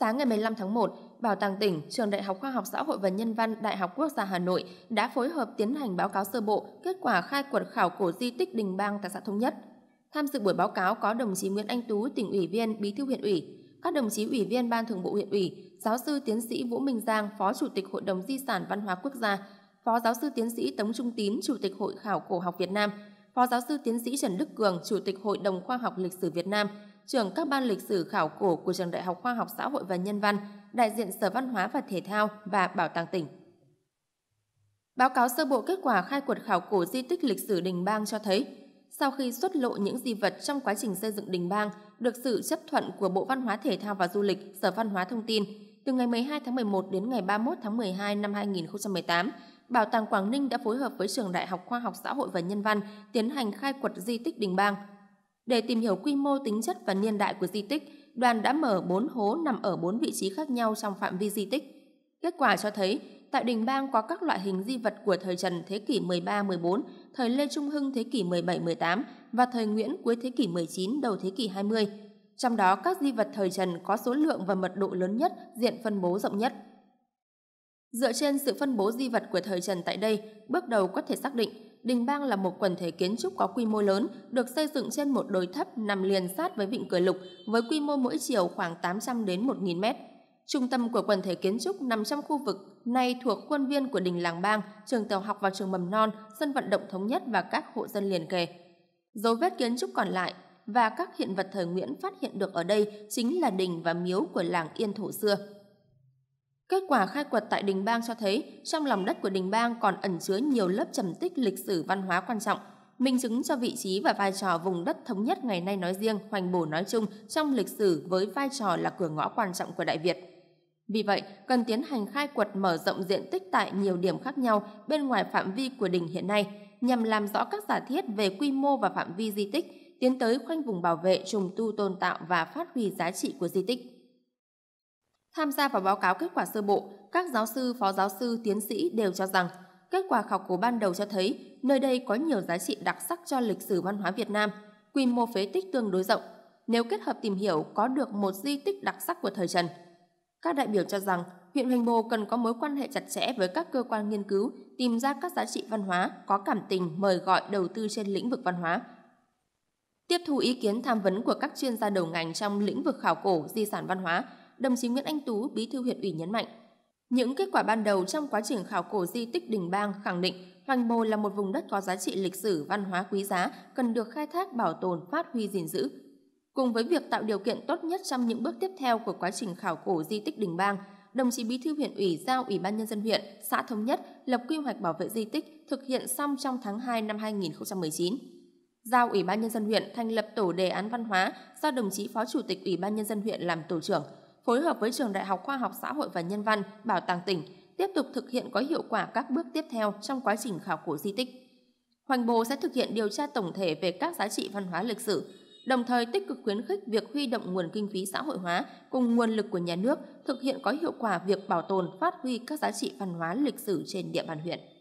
Sáng ngày 15 tháng 1, Bảo tàng tỉnh, Trường Đại học Khoa học Xã hội và Nhân văn Đại học Quốc gia Hà Nội đã phối hợp tiến hành báo cáo sơ bộ kết quả khai quật khảo cổ di tích Đình Bang tại xã Thống Nhất. Tham dự buổi báo cáo có đồng chí Nguyễn Anh Tú, tỉnh ủy viên, bí thư huyện ủy, các đồng chí ủy viên ban thường vụ huyện ủy, giáo sư tiến sĩ Vũ Minh Giang, phó chủ tịch Hội đồng Di sản Văn hóa Quốc gia, phó giáo sư tiến sĩ Tống Trung Tín, chủ tịch Hội khảo cổ học Việt Nam, phó giáo sư tiến sĩ Trần Đức Cường, chủ tịch Hội đồng Khoa học Lịch sử Việt Nam, trưởng các ban lịch sử khảo cổ của Trường Đại học Khoa học Xã hội và Nhân văn, đại diện Sở Văn hóa và Thể thao và Bảo tàng tỉnh. Báo cáo sơ bộ kết quả khai quật khảo cổ di tích lịch sử Đình Bang cho thấy, sau khi xuất lộ những di vật trong quá trình xây dựng Đình Bang được sự chấp thuận của Bộ Văn hóa Thể thao và Du lịch, Sở Văn hóa Thông tin, từ ngày 12 tháng 11 đến ngày 31 tháng 12 năm 2018, Bảo tàng Quảng Ninh đã phối hợp với Trường Đại học Khoa học Xã hội và Nhân văn tiến hành khai quật di tích Đình Bang – để tìm hiểu quy mô tính chất và niên đại của di tích, đoàn đã mở 4 hố nằm ở 4 vị trí khác nhau trong phạm vi di tích. Kết quả cho thấy, tại Đình Bang có các loại hình di vật của thời Trần thế kỷ 13-14, thời Lê Trung Hưng thế kỷ 17-18 và thời Nguyễn cuối thế kỷ 19 đầu thế kỷ 20. Trong đó, các di vật thời Trần có số lượng và mật độ lớn nhất, diện phân bố rộng nhất. Dựa trên sự phân bố di vật của thời Trần tại đây, bước đầu có thể xác định Đình Bang là một quần thể kiến trúc có quy mô lớn, được xây dựng trên một đồi thấp nằm liền sát với vịnh Cửa Lục với quy mô mỗi chiều khoảng 800 đến 1.000 mét. Trung tâm của quần thể kiến trúc nằm trong khu vực này thuộc khuôn viên của đình làng bang, trường tiểu học và trường mầm non, sân vận động thống nhất và các hộ dân liền kề. Dấu vết kiến trúc còn lại và các hiện vật thời Nguyễn phát hiện được ở đây chính là đình và miếu của làng Yên Thổ xưa. Kết quả khai quật tại Đình Bang cho thấy trong lòng đất của Đình Bang còn ẩn chứa nhiều lớp trầm tích lịch sử văn hóa quan trọng, minh chứng cho vị trí và vai trò vùng đất thống nhất ngày nay nói riêng, Hoành Bồ nói chung trong lịch sử với vai trò là cửa ngõ quan trọng của Đại Việt. Vì vậy, cần tiến hành khai quật mở rộng diện tích tại nhiều điểm khác nhau bên ngoài phạm vi của đình hiện nay, nhằm làm rõ các giả thiết về quy mô và phạm vi di tích, tiến tới khoanh vùng bảo vệ, trùng tu tôn tạo và phát huy giá trị của di tích. Tham gia vào báo cáo kết quả sơ bộ, các giáo sư, phó giáo sư, tiến sĩ đều cho rằng kết quả khảo cổ ban đầu cho thấy nơi đây có nhiều giá trị đặc sắc cho lịch sử văn hóa Việt Nam, quy mô phế tích tương đối rộng. Nếu kết hợp tìm hiểu có được một di tích đặc sắc của thời Trần. Các đại biểu cho rằng huyện Hoành Bồ cần có mối quan hệ chặt chẽ với các cơ quan nghiên cứu, tìm ra các giá trị văn hóa, có cảm tình mời gọi đầu tư trên lĩnh vực văn hóa. Tiếp thu ý kiến tham vấn của các chuyên gia đầu ngành trong lĩnh vực khảo cổ, di sản văn hóa, đồng chí Nguyễn Anh Tú, bí thư huyện ủy nhấn mạnh. Những kết quả ban đầu trong quá trình khảo cổ di tích Đình Bang khẳng định Hoành Bồ là một vùng đất có giá trị lịch sử văn hóa quý giá cần được khai thác bảo tồn phát huy gìn giữ. Cùng với việc tạo điều kiện tốt nhất trong những bước tiếp theo của quá trình khảo cổ di tích Đình Bang, đồng chí Bí thư huyện ủy giao Ủy ban nhân dân huyện, xã thống nhất lập quy hoạch bảo vệ di tích thực hiện xong trong tháng 2 năm 2019. Giao Ủy ban nhân dân huyện thành lập tổ đề án văn hóa do đồng chí Phó Chủ tịch Ủy ban nhân dân huyện làm tổ trưởng – phối hợp với Trường Đại học Khoa học Xã hội và Nhân văn, Bảo tàng tỉnh tiếp tục thực hiện có hiệu quả các bước tiếp theo trong quá trình khảo cổ di tích. Hoành Bồ sẽ thực hiện điều tra tổng thể về các giá trị văn hóa lịch sử, đồng thời tích cực khuyến khích việc huy động nguồn kinh phí xã hội hóa cùng nguồn lực của nhà nước thực hiện có hiệu quả việc bảo tồn, phát huy các giá trị văn hóa lịch sử trên địa bàn huyện.